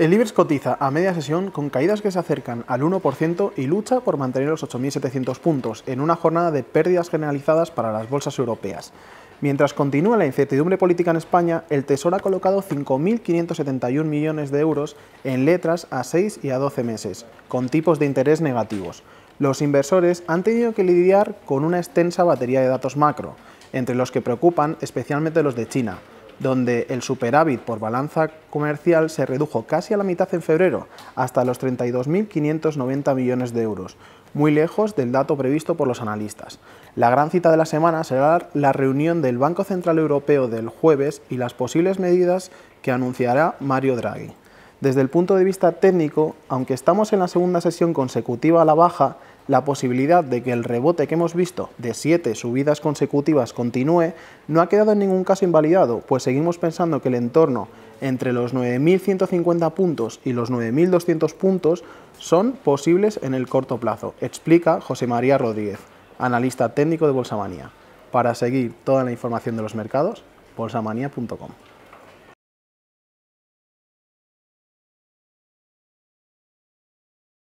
El IBEX cotiza a media sesión con caídas que se acercan al 1% y lucha por mantener los 8.700 puntos en una jornada de pérdidas generalizadas para las bolsas europeas. Mientras continúa la incertidumbre política en España, el Tesoro ha colocado 5.571 millones de euros en letras a 6 y a 12 meses, con tipos de interés negativos. Los inversores han tenido que lidiar con una extensa batería de datos macro, entre los que preocupan especialmente los de China, donde el superávit por balanza comercial se redujo casi a la mitad en febrero, hasta los 32.590 millones de euros, muy lejos del dato previsto por los analistas. La gran cita de la semana será la reunión del Banco Central Europeo del jueves y las posibles medidas que anunciará Mario Draghi. Desde el punto de vista técnico, aunque estamos en la segunda sesión consecutiva a la baja, la posibilidad de que el rebote que hemos visto de siete subidas consecutivas continúe no ha quedado en ningún caso invalidado, pues seguimos pensando que el entorno entre los 9.150 puntos y los 9.200 puntos son posibles en el corto plazo, explica José María Rodríguez, analista técnico de Bolsamanía. Para seguir toda la información de los mercados, bolsamanía.com.